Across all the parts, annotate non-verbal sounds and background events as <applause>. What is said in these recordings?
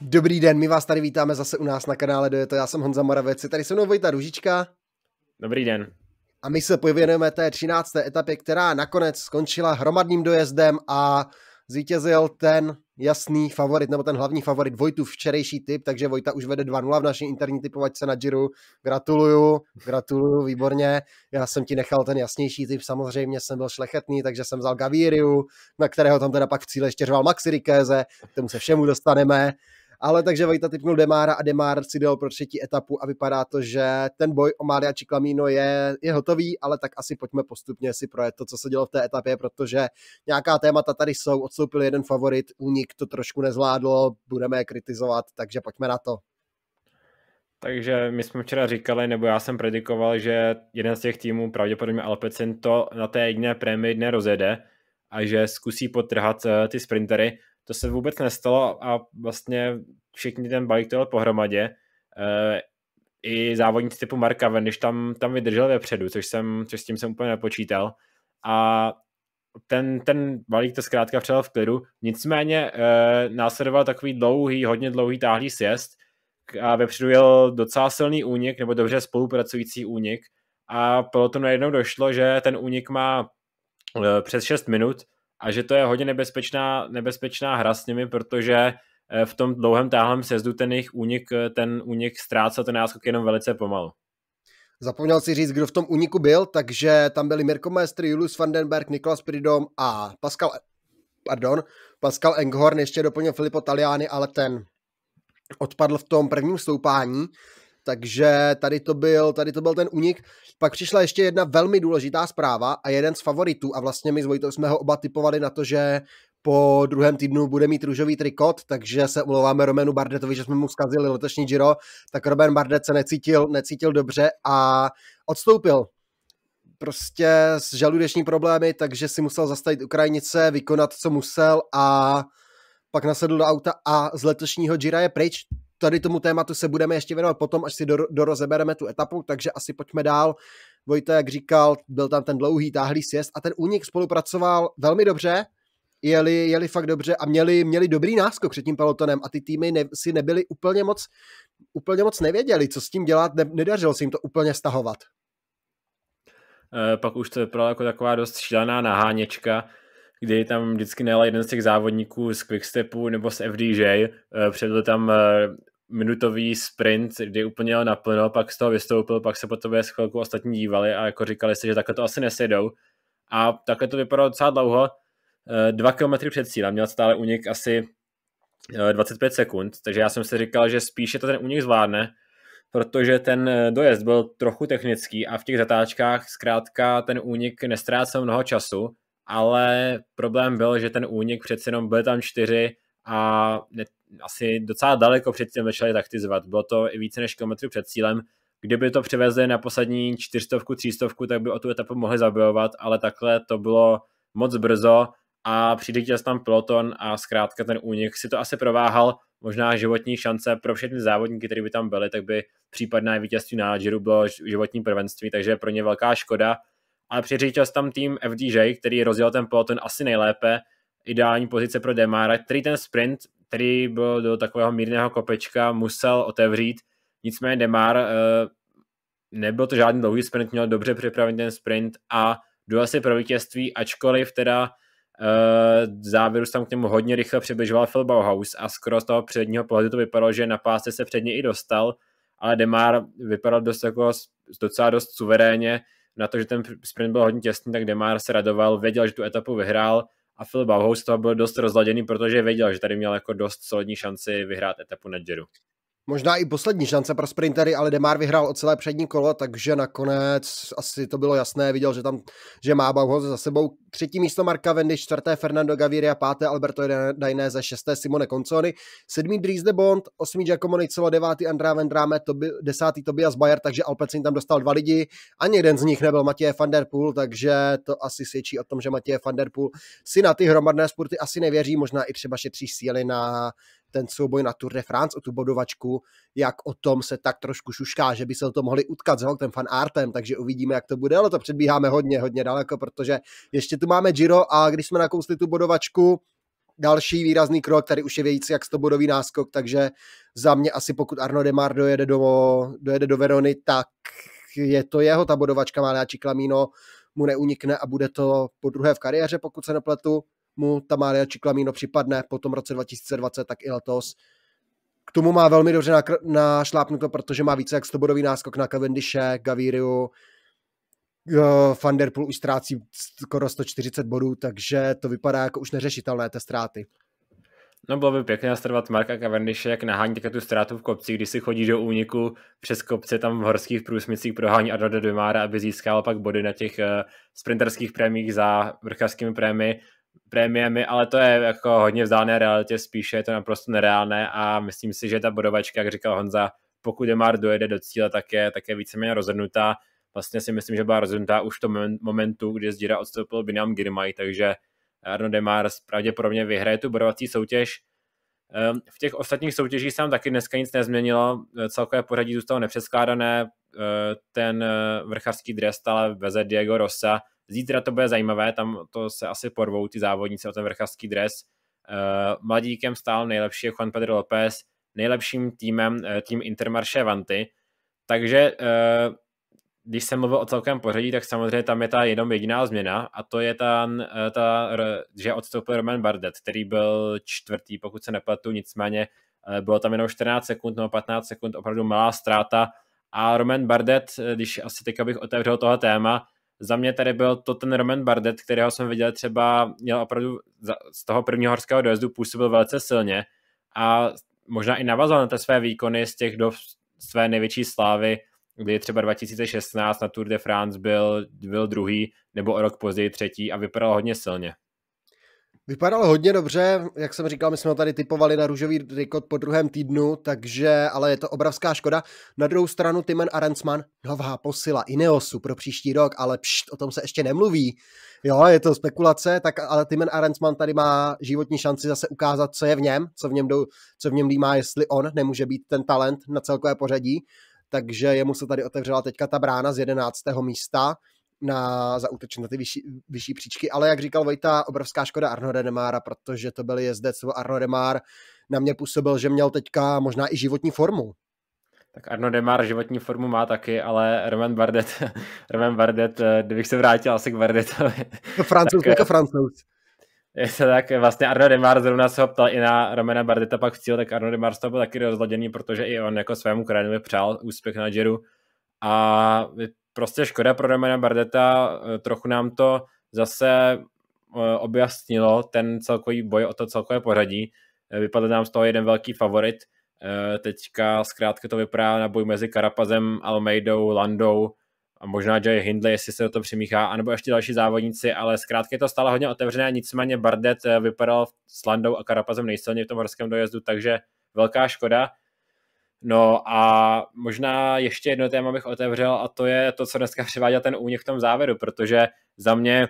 Dobrý den, my vás tady vítáme zase u nás na kanále Dojeto, já jsem Honza Moravec, tady se mnou Vojta Ružička. Dobrý den. A my se pověnujeme té 13. etapě, která nakonec skončila hromadným dojezdem a zvítězil ten jasný favorit, nebo ten hlavní favorit Vojtu včerejší typ, takže Vojta už vede 2-0 v naší interní typovačce na Giro. Gratuluju, gratuluju, výborně. Já jsem ti nechal ten jasnější typ, samozřejmě jsem byl šlechetný, takže jsem vzal Gaviriu, na kterého tam teda pak v cíle ještě řval Maxi Rikéze, k tomu se všemu dostaneme. Ale takže Vajta typnul Demára a Demár si dal pro třetí etapu a vypadá to, že ten boj o Mária Čiklamino je, je hotový, ale tak asi pojďme postupně si projet to, co se dělo v té etapě, protože nějaká témata tady jsou, odstoupil jeden favorit, únik to trošku nezvládlo, budeme je kritizovat, takže pojďme na to. Takže my jsme včera říkali, nebo já jsem predikoval, že jeden z těch týmů, pravděpodobně Alpecin, to na té jedné prémii dne rozjede a že zkusí potrhat eh, ty sprintery to se vůbec nestalo a vlastně všichni ten balík tohle pohromadě eh, i závodníci typu Marka Vendiš tam, tam vydržel vepředu, což, jsem, což s tím jsem úplně nepočítal. A ten, ten balík to zkrátka přijel v klidu. Nicméně eh, následoval takový dlouhý, hodně dlouhý táhlý sjezd a vepředu jel docela silný únik, nebo dobře spolupracující únik a proto najednou došlo, že ten únik má eh, přes 6 minut a že to je hodně nebezpečná, nebezpečná hra s nimi, protože eh, v tom dlouhém táhlém sezdu ten jejich únik, eh, ten únik ztrácel ten náskok jenom velice pomalu. Zapomněl si říct, kdo v tom úniku byl, takže tam byli Mirko Maestr, Julius Vandenberg, Niklas Pridom a Pascal, e- pardon, Pascal Enghorn, ještě doplnil Filippo Taliani, ale ten odpadl v tom prvním stoupání, takže tady to, byl, tady to byl ten unik. Pak přišla ještě jedna velmi důležitá zpráva a jeden z favoritů a vlastně my s Vojtou jsme ho oba typovali na to, že po druhém týdnu bude mít růžový trikot, takže se ulováme Romanu Bardetovi, že jsme mu zkazili letošní Giro, tak Roman Bardet se necítil, necítil dobře a odstoupil prostě s žaludeční problémy, takže si musel zastavit Ukrajinice, vykonat, co musel a pak nasedl do auta a z letošního jira je pryč tady tomu tématu se budeme ještě věnovat potom, až si do, dorozebereme tu etapu, takže asi pojďme dál. Vojta, jak říkal, byl tam ten dlouhý, táhlý sjezd a ten únik spolupracoval velmi dobře, jeli, jeli fakt dobře a měli, měli dobrý náskok před tím pelotonem a ty týmy ne, si nebyly úplně moc, úplně moc nevěděli, co s tím dělat, ne, nedařilo se jim to úplně stahovat. E, pak už to vypadalo jako taková dost šílená naháněčka, kdy tam vždycky nejel jeden z těch závodníků z Quickstepu nebo z FDJ, eh, předl tam eh, minutový sprint, kdy úplně jel naplno, pak z toho vystoupil, pak se po tobě s chvilku ostatní dívali a jako říkali si, že takhle to asi nesedou. A takhle to vypadalo docela dlouho, eh, dva kilometry před cílem, měl stále unik asi 25 sekund, takže já jsem si říkal, že spíše to ten únik zvládne, protože ten dojezd byl trochu technický a v těch zatáčkách zkrátka ten únik nestrácel mnoho času ale problém byl, že ten únik přece jenom byl tam čtyři a ne, asi docela daleko před cílem začali taktizovat. Bylo to i více než kilometrů před cílem. Kdyby to přivezli na poslední čtyřstovku, třístovku, tak by o tu etapu mohli zabojovat, ale takhle to bylo moc brzo a přijde tam peloton a zkrátka ten únik si to asi prováhal. Možná životní šance pro všechny závodníky, kteří by tam byli, tak by případné vítězství na Giro bylo životní prvenství, takže pro ně velká škoda ale přiřítil tam tým FDJ, který rozjel ten peloton asi nejlépe, ideální pozice pro Demara, který ten sprint, který byl do takového mírného kopečka, musel otevřít, nicméně Demar eh, nebyl to žádný dlouhý sprint, měl dobře připravený ten sprint a dojel si pro vítězství, ačkoliv teda eh, v závěru tam k němu hodně rychle přibližoval Phil Bauhaus a skoro z toho předního pohledu to vypadalo, že na pásce se předně i dostal, ale Demar vypadal dost jako, docela dost suverénně, na to, že ten sprint byl hodně těsný, tak Demar se radoval, věděl, že tu etapu vyhrál a Phil Bauhaus toho byl dost rozladěný, protože věděl, že tady měl jako dost solidní šanci vyhrát etapu na Giro. Možná i poslední šance pro sprintery, ale Demar vyhrál o celé přední kolo, takže nakonec asi to bylo jasné, viděl, že tam, že má Bauhaus za sebou třetí místo Marka Vendy, čtvrté Fernando Gaviria, páté Alberto Dainese, šesté Simone Conconi, sedmý Dries de Bond, osmý Giacomo Nicolo, devátý Andrá Vendráme, tobi, desátý Tobias Bayer, takže Alpecin tam dostal dva lidi, ani jeden z nich nebyl Matěj van der Poel, takže to asi svědčí o tom, že Matěj van der Poel si na ty hromadné sporty asi nevěří, možná i třeba šetří síly na ten souboj na Tour de France o tu bodovačku, jak o tom se tak trošku šušká, že by se to mohli utkat s Holtem fan Artem, takže uvidíme, jak to bude, ale to předbíháme hodně, hodně daleko, protože ještě tu máme Giro a když jsme nakousli tu bodovačku, další výrazný krok, tady už je vějící jak 100 bodový náskok, takže za mě asi pokud Arno Demar dojede do, dojede do Verony, tak je to jeho, ta bodovačka Maláči Klamíno mu neunikne a bude to po druhé v kariéře, pokud se nepletu mu ta Mária Čiklamíno připadne po tom roce 2020, tak i letos. K tomu má velmi dobře našlápnuto, protože má více jak 100 bodový náskok na Cavendishe, Gaviriu, eh, Van už ztrácí skoro 140 bodů, takže to vypadá jako už neřešitelné ty ztráty. No bylo by pěkné nastrvat Marka Cavendishe, jak nahání také tu ztrátu v kopci, když si chodí do úniku přes kopce tam v horských průsmicích prohání Arnoda Dumára, aby získal pak body na těch eh, sprinterských prémích za vrchářskými prémy prémiemi, ale to je jako hodně vzdálené realitě, spíše je to naprosto nereálné a myslím si, že ta bodovačka, jak říkal Honza, pokud Demar dojede do cíle, tak je, tak je víceméně rozhodnutá. Vlastně si myslím, že byla rozhodnutá už v tom momentu, kdy z díra odstoupil Binam Girmay, takže Arno Demar pravděpodobně vyhraje tu bodovací soutěž. Ehm, v těch ostatních soutěžích se nám taky dneska nic nezměnilo, celkové pořadí zůstalo nepřeskládané, ehm, ten eh, vrchařský dres stále veze Diego Rosa, Zítra to bude zajímavé, tam to se asi porvou ty závodníci o ten vrchářský dres. Eh, mladíkem stál nejlepší Juan Pedro López, nejlepším týmem eh, tým Intermarché Vanty, takže eh, když jsem mluvil o celkem pořadí, tak samozřejmě tam je ta jenom jediná změna a to je ta, ta že odstoupil Roman Bardet, který byl čtvrtý, pokud se nepletu, nicméně bylo tam jenom 14 sekund nebo 15 sekund, opravdu malá ztráta a Roman Bardet, když asi teďka bych otevřel tohle téma, za mě tady byl to ten Roman Bardet, kterého jsem viděl třeba, měl opravdu z toho prvního horského dojezdu působil velice silně a možná i navazoval na ty své výkony z těch do své největší slávy, kdy třeba 2016 na Tour de France byl, byl druhý nebo o rok později třetí a vypadal hodně silně. Vypadalo hodně dobře, jak jsem říkal, my jsme ho tady typovali na růžový rekord po druhém týdnu, takže, ale je to obrovská škoda. Na druhou stranu Timen Arensman, nová posila Ineosu pro příští rok, ale pšt, o tom se ještě nemluví. Jo, je to spekulace, tak ale Timen Arensman tady má životní šanci zase ukázat, co je v něm, co v něm, jdou, co v něm líbá, jestli on nemůže být ten talent na celkové pořadí. Takže jemu se tady otevřela teďka ta brána z 11. místa na, zaútočit na ty vyšší, vyšší příčky, ale jak říkal Vojta, obrovská škoda Arno Redemára, protože to byl jezdec, Arno Demár na mě působil, že měl teďka možná i životní formu. Tak Arno Demar životní formu má taky, ale Roman Bardet, <laughs> Roman Bardet, kdybych se vrátil asi k Bardetovi. Francouz, tak, jako Francouz. Je to tak, vlastně Arno Demar zrovna se ho ptal i na Romana Bardeta pak v cíl, tak Arno Demar z toho byl taky rozladěný, protože i on jako svému krajinovi přál úspěch na Giro a prostě škoda pro Romana Bardeta, eh, trochu nám to zase eh, objasnilo ten celkový boj o to celkové pořadí. Eh, vypadl nám z toho jeden velký favorit. Teďka zkrátka to vypadá na boj mezi Karapazem, Almeidou, Landou a možná Jay Hindley, jestli se do toho přimíchá, anebo ještě další závodníci, ale zkrátka je to stále hodně otevřené, nicméně Bardet vypadal s Landou a Karapazem nejsilněji v tom horském dojezdu, takže velká škoda. No a možná ještě jedno téma bych otevřel a to je to, co dneska přiváděl ten únik v tom závěru, protože za mě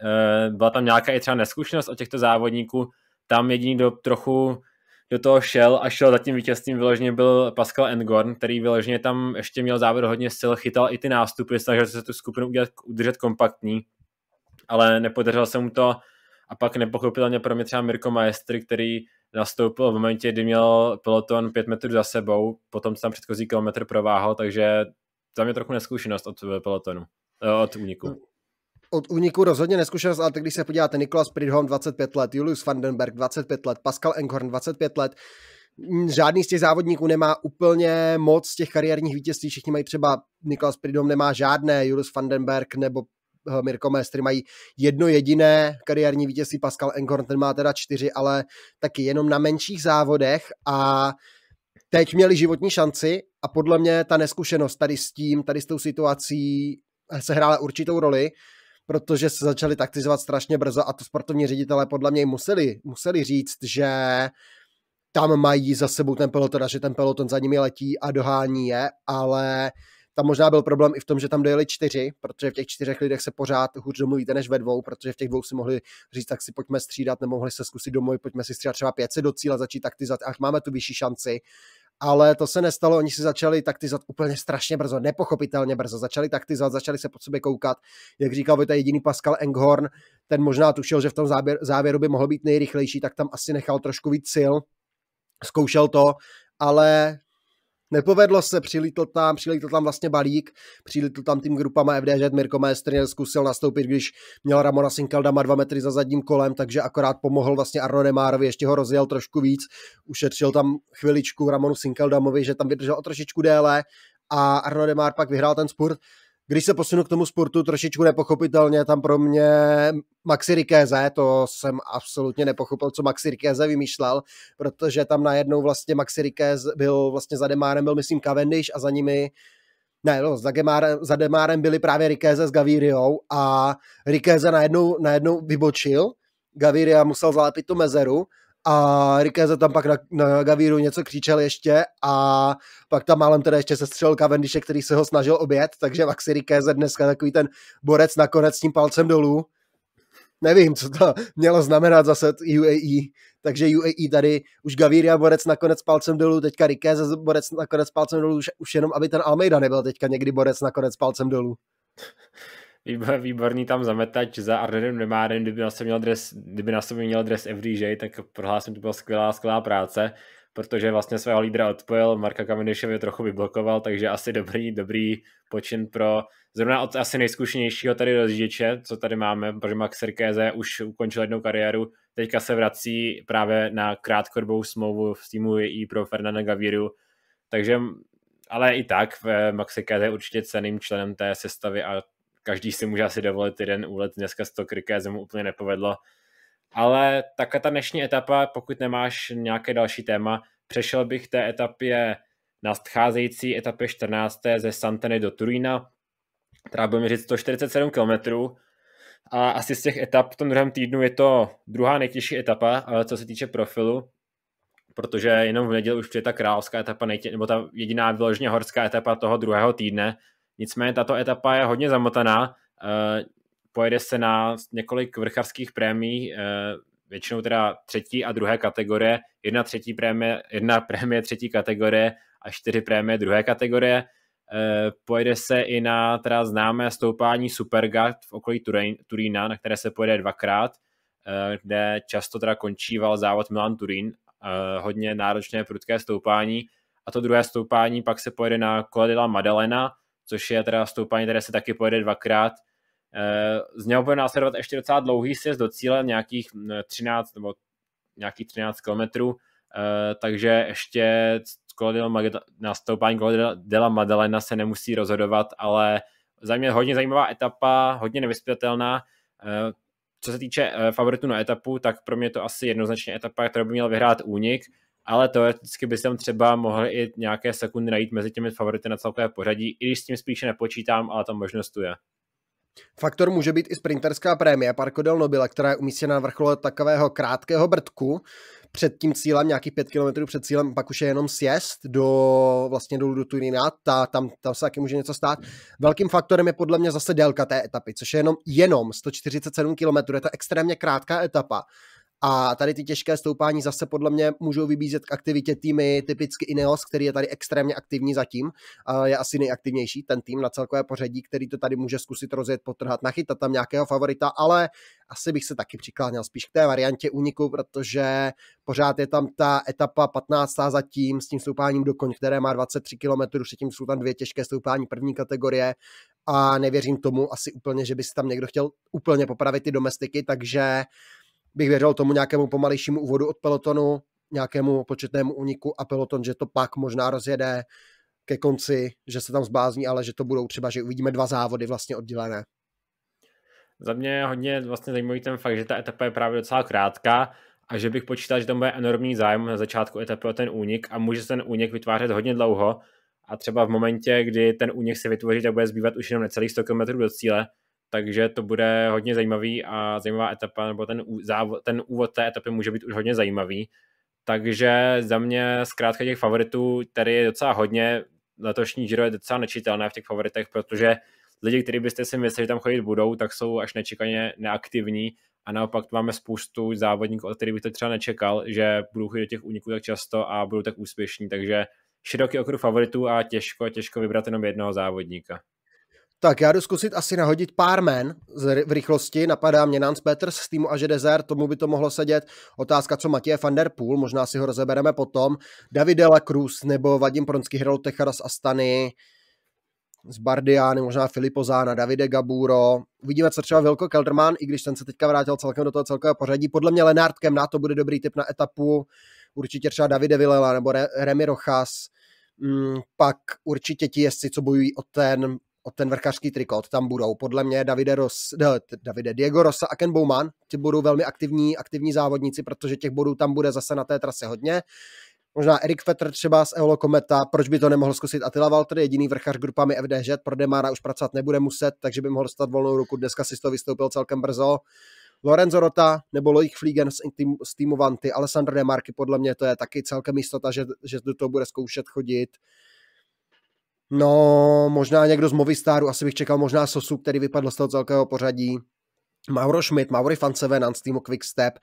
eh, byla tam nějaká i třeba neskušenost od těchto závodníků, tam jediný, kdo trochu do toho šel a šel za tím vítězstvím vyloženě byl Pascal Engorn, který vyloženě tam ještě měl závod hodně sil, chytal i ty nástupy, snažil se tu skupinu udělat, udržet kompaktní, ale nepodařilo se mu to a pak nepochopitelně pro mě třeba Mirko Maestri, který nastoupil v momentě, kdy měl peloton 5 metrů za sebou, potom tam předchozí kilometr prováhl, takže tam je trochu neskušenost od eh, pelotonu, eh, od úniku od úniku rozhodně neskušenost, ale tak když se podíváte, Nikolas Pridholm 25 let, Julius Vandenberg 25 let, Pascal Enghorn 25 let, žádný z těch závodníků nemá úplně moc těch kariérních vítězství, všichni mají třeba, Nikolas Pridom nemá žádné, Julius Vandenberg nebo Eh, Mirko Mestry mají jedno jediné kariérní vítězství, Pascal Enkorn ten má teda čtyři, ale taky jenom na menších závodech a teď měli životní šanci a podle mě ta neskušenost tady s tím, tady s tou situací hrála určitou roli, protože se začali taktizovat strašně brzo a to sportovní ředitelé podle mě museli, museli říct, že tam mají za sebou ten peloton a že ten peloton za nimi letí a dohání je, ale tam možná byl problém i v tom, že tam dojeli čtyři, protože v těch čtyřech lidech se pořád hůř domluvíte než ve dvou, protože v těch dvou si mohli říct, tak si pojďme střídat, nemohli se zkusit domluvit, pojďme si střídat třeba pět se do cíle, začít taktizat, ach, máme tu vyšší šanci ale to se nestalo, oni si začali taktizat úplně strašně brzo, nepochopitelně brzo, začali taktizat, začali se pod sebe koukat, jak říkal by to jediný Pascal Enghorn, ten možná tušil, že v tom záběr, závěru by mohl být nejrychlejší, tak tam asi nechal trošku víc sil, zkoušel to, ale Nepovedlo se, přilítl tam, přilítl tam vlastně balík, přilítl tam tým grupama FDŽ, Mirko Maestrně zkusil nastoupit, když měl Ramona Sinkeldama dva metry za zadním kolem, takže akorát pomohl vlastně Arno Nemárovi, ještě ho rozjel trošku víc, ušetřil tam chviličku Ramonu Sinkeldamovi, že tam vydržel o trošičku déle a Arno nemár pak vyhrál ten spurt. Když se posunu k tomu sportu trošičku nepochopitelně, tam pro mě Maxi Rikéze, to jsem absolutně nepochopil, co Maxi Rikéze vymýšlel, protože tam najednou vlastně Maxi Rikéze byl vlastně za Demárem, byl myslím Cavendish a za nimi ne, no, za, Gemárem, za Demárem byli právě Rikéze s Gavíriou a Rikéze najednou, najednou vybočil, Gaviria musel zalepit tu mezeru a Rikéze tam pak na, na Gavíru něco křičel ještě a pak tam málem teda ještě střelil Cavendishe, který se ho snažil obět, takže Maxi Rikéze dneska takový ten borec nakonec s tím palcem dolů. Nevím, co to mělo znamenat zase UAE, takže UAE tady už Gaviria borec nakonec palcem dolů, teďka Rikéze borec nakonec palcem dolů, už, už jenom aby ten Almeida nebyl teďka někdy borec nakonec palcem dolů výbor, výborný tam zametač za Ardenem Nemárem, kdyby na sobě měl dres, kdyby na sobě měl dres FDJ, tak prohlásím, to byla skvělá, skvělá práce, protože vlastně svého lídra odpojil, Marka je trochu vyblokoval, takže asi dobrý, dobrý počin pro zrovna od asi nejzkušenějšího tady rozdíče, co tady máme, protože Max Serkéze už ukončil jednou kariéru, teďka se vrací právě na krátkodobou smlouvu v týmu i pro Fernanda Gaviru, takže ale i tak eh, Max Serkéze je určitě ceným členem té sestavy a každý si může asi dovolit jeden úlet, dneska se to krikéze mu úplně nepovedlo, ale taká ta dnešní etapa, pokud nemáš nějaké další téma, přešel bych té etapě na scházející etapě 14. ze Santeny do Turína, která bude měřit 147 km. A asi z těch etap v tom druhém týdnu je to druhá nejtěžší etapa, co se týče profilu, protože jenom v neděli už přijde ta královská etapa, nejtě, nebo ta jediná vyloženě horská etapa toho druhého týdne, Nicméně tato etapa je hodně zamotaná. Eh, pojede se na několik vrcharských prémí, eh, většinou teda třetí a druhé kategorie, jedna třetí prémie, jedna prémie třetí kategorie a čtyři prémie druhé kategorie. Eh, pojede se i na teda známé stoupání Supergat v okolí Turína, na které se pojede dvakrát, kde často teda končíval závod Milan Turín, hodně náročné prudké stoupání. A to druhé stoupání pak se pojede na Cola de Madalena, což je teda stoupání, které se taky pojede dvakrát. Eh, z něho bude následovat ještě docela dlouhý sjezd do cíle, nějakých 13 hm, nebo nějakých 13 kilometrů, eh, takže ještě na stoupání Colo de la Madalena se nemusí rozhodovat, ale za mě hodně zajímavá etapa, hodně nevyspětelná. Eh, co se týče favoritů na etapu, tak pro mě to asi jednoznačně etapa, kterou by měl vyhrát Únik ale teoreticky by jsem třeba mohl i nějaké sekundy najít mezi těmi favority na celkové pořadí, i když s tím spíše nepočítám, ale ta možnost tu je. Faktor může být i sprinterská prémie Parco del Nobile, která je umístěna na vrcholu takového krátkého brdku před tím cílem, nějakých pět kilometrů před cílem, pak už je jenom sjezd do, vlastně do Turina, ta, tam, tam se taky může něco stát. Velkým faktorem je podle mě zase délka té etapy, což je jenom, jenom 147 km, je to extrémně krátká etapa a tady ty těžké stoupání zase podle mě můžou vybízet k aktivitě týmy typicky Ineos, který je tady extrémně aktivní zatím. Je asi nejaktivnější ten tým na celkové pořadí, který to tady může zkusit rozjet, potrhat, nachytat tam nějakého favorita, ale asi bych se taky přikláněl spíš k té variantě úniku, protože pořád je tam ta etapa 15. zatím s tím stoupáním do koň, které má 23 km, předtím jsou tam dvě těžké stoupání první kategorie a nevěřím tomu asi úplně, že by si tam někdo chtěl úplně popravit ty domestiky, takže uh, bych věřil tomu nějakému pomalejšímu úvodu od pelotonu, nějakému početnému uniku a peloton, že to pak možná rozjede ke konci, že se tam zblázní, ale že to budou třeba, že uvidíme dva závody vlastně oddělené. Za mě je hodně vlastně zajímavý ten fakt, že ta etapa je právě docela krátká a že bych počítal, že tam bude enormní zájem na začátku etapy o ten únik a může se ten únik vytvářet hodně dlouho a třeba v momentě, kdy ten únik se vytvoří, tak bude zbývat už jenom necelých 100 km do cíle, takže to bude hodně zajímavý a zajímavá etapa, nebo ten, závod, ten úvod té etapy může být už hodně zajímavý. Takže za mě zkrátka těch favoritů tady je docela hodně. Letošní Giro je docela nečitelné v těch favoritech, protože lidi, kteří byste si mysleli, že tam chodit budou, tak jsou až nečekaně neaktivní a naopak máme spoustu závodníků, od kterých bych to třeba nečekal, že budou chodit do těch úniků tak často a budou tak úspěšní, takže široký okruh favoritů a těžko, těžko vybrat jenom jednoho závodníka. Tak já jdu zkusit asi nahodit pár men v rychlosti. Napadá mě Nance Peters z týmu Aže Desert, tomu by to mohlo sedět. Otázka, co Matěje van der Poel, možná si ho rozebereme potom. La Cruz nebo Vadim Pronský, hrál Techara z Astany z Bardiány, možná Filipo Zána, Davide Gaburo. Uvidíme, co třeba Vilko Kelderman, i když ten se teďka vrátil celkem do toho celkového pořadí. Podle mě Lenard na to bude dobrý tip na etapu. Určitě třeba Davide Vilela nebo Remy Rochas. Mm, pak určitě ti jezdci, co bojují o ten o ten vrchařský trikot. Tam budou podle mě Davide, Ros, eh, Davide Diego Rosa a Ken Bowman. Ti budou velmi aktivní, aktivní závodníci, protože těch bodů tam bude zase na té trase hodně. Možná Erik Fetter třeba z Eolo Kometa, proč by to nemohl zkusit Attila Walter, jediný vrchař grupami FDŽ, pro Demara už pracovat nebude muset, takže by mohl dostat volnou ruku, dneska si to vystoupil celkem brzo. Lorenzo Rota nebo Loic Fliegen z, tým, z týmu Vanty, Alessandro Demarky, podle mě to je taky celkem jistota, že, že do toho bude zkoušet chodit. No, možná někdo z Movistaru, asi bych čekal možná Sosu, který vypadl z toho celkového pořadí. Mauro Schmidt, Mauri Fanseven, Anstimo Quickstep,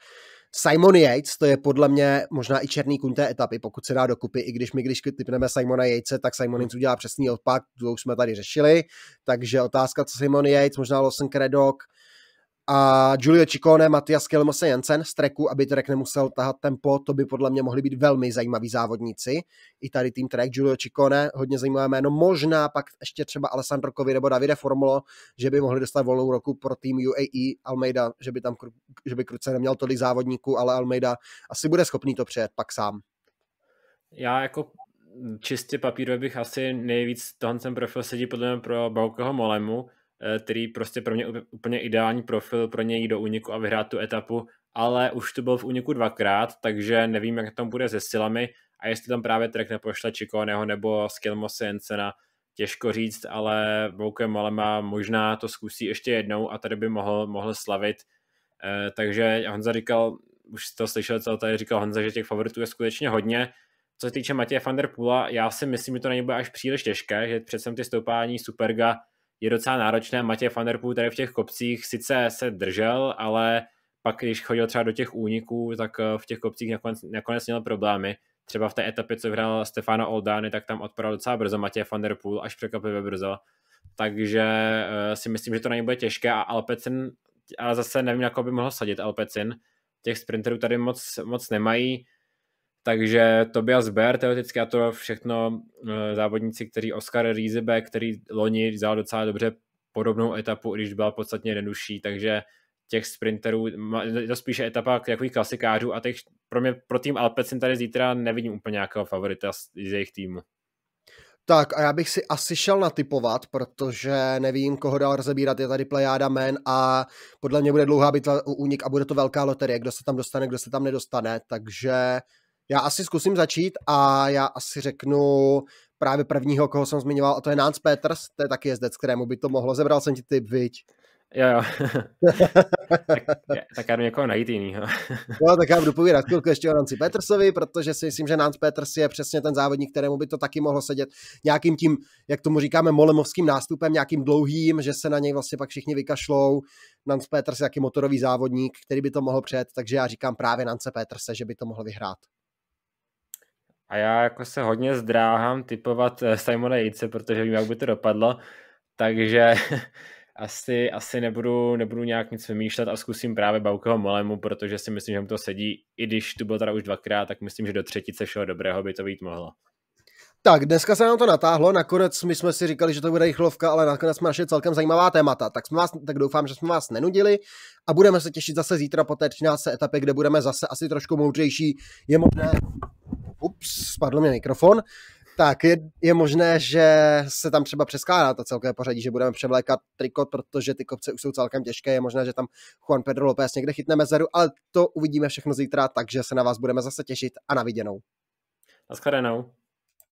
Simon Yates, to je podle mě možná i černý kuň té etapy, pokud se dá dokupy, i když my, když typneme Simona Yatese, tak Simon Yates udělá přesný opak, to už jsme tady řešili, takže otázka, co Simon Yates, možná Lawson Credok, a Giulio Ciccone, Matias Kilmose Jensen z treku, aby trek nemusel tahat tempo, to by podle mě mohli být velmi zajímaví závodníci. I tady tým trek Giulio Ciccone, hodně zajímavé jméno, možná pak ještě třeba Alessandro Kovi nebo Davide Formolo, že by mohli dostat volnou roku pro tým UAE Almeida, že by tam že by Kruce neměl tolik závodníků, ale Almeida asi bude schopný to přejet pak sám. Já jako čistě papírově bych asi nejvíc tohle profil sedí podle mě pro Baukeho Molemu, Eh, který prostě pro mě úplně ideální profil pro něj do úniku a vyhrát tu etapu, ale už to byl v úniku dvakrát, takže nevím, jak tam bude se silami a jestli tam právě Trek nepošle Čikoneho nebo Skilmose Jensena, těžko říct, ale Vouke Malema možná to zkusí ještě jednou a tady by mohl, mohl slavit. Eh, takže Honza říkal, už to slyšel, co tady říkal Honza, že těch favoritů je skutečně hodně. Co se týče Matěje van der Pula, já si myslím, že to není bude až příliš těžké, že přece ty stoupání Superga je docela náročné. Matěj van der Poel tady v těch kopcích sice se držel, ale pak když chodil třeba do těch úniků, tak eh, v těch kopcích nakonec, nakonec měl problémy. Třeba v té etapě, co vyhrál Stefano Oldány, tak tam odpadal docela brzo Matěj van der Poel, až překvapivě brzo. Takže uh, si myslím, že to na něj bude těžké a Alpecin, ale zase nevím, jak by mohl sadit Alpecin. Těch sprinterů tady moc, moc nemají. Takže Tobias Bear, teoreticky a to všechno eh, závodníci, kteří Oscar Riesebe, který loni vzal docela dobře podobnou etapu, i když byla podstatně jednodušší, takže těch sprinterů, to spíše etapa k takových klasikářů a těch, pro, mě, pro tým Alpecin tady zítra nevidím úplně nějakého favorita z, z jejich týmu. Tak a já bych si asi šel natypovat, protože nevím, koho dál rozebírat, je tady plejáda men a podle mě bude dlouhá bitva únik a bude to velká loterie, kdo se tam dostane, kdo se tam nedostane, takže já asi zkusím začít a já asi řeknu právě prvního, koho jsem zmiňoval, a to je Nance Peters, to je taky jezdec, kterému by to mohlo. Zebral jsem ti typ, viď? Jo, jo. <laughs> tak, tak, já jdu někoho najít jinýho. jo, no, tak já budu povídat chvilku ještě o Nancy Petersovi, protože si myslím, že Nance Peters je přesně ten závodník, kterému by to taky mohlo sedět nějakým tím, jak tomu říkáme, molemovským nástupem, nějakým dlouhým, že se na něj vlastně pak všichni vykašlou. Nance Peters je taky motorový závodník, který by to mohl přejet, takže já říkám právě Nance Peterse, že by to mohl vyhrát a já jako se hodně zdráhám typovat eh, Simona Jejce, protože vím, jak by to dopadlo, takže <laughs> asi, asi nebudu, nebudu nějak nic vymýšlet a zkusím právě Baukeho Molemu, protože si myslím, že mu to sedí, i když tu bylo teda už dvakrát, tak myslím, že do třetice všeho dobrého by to být mohlo. Tak, dneska se nám to natáhlo, nakonec my jsme si říkali, že to bude rychlovka, ale nakonec jsme našli celkem zajímavá témata, tak, jsme vás, tak doufám, že jsme vás nenudili a budeme se těšit zase zítra po té 13. etapě, kde budeme zase asi trošku moudřejší. Je možné, ups, spadl mi mikrofon, tak je, je možné, že se tam třeba přeskládá to celkové pořadí, že budeme převlékat trikot, protože ty kopce už jsou celkem těžké, je možné, že tam Juan Pedro López někde chytne mezeru, ale to uvidíme všechno zítra, takže se na vás budeme zase těšit a na viděnou. naviděnou. shledanou.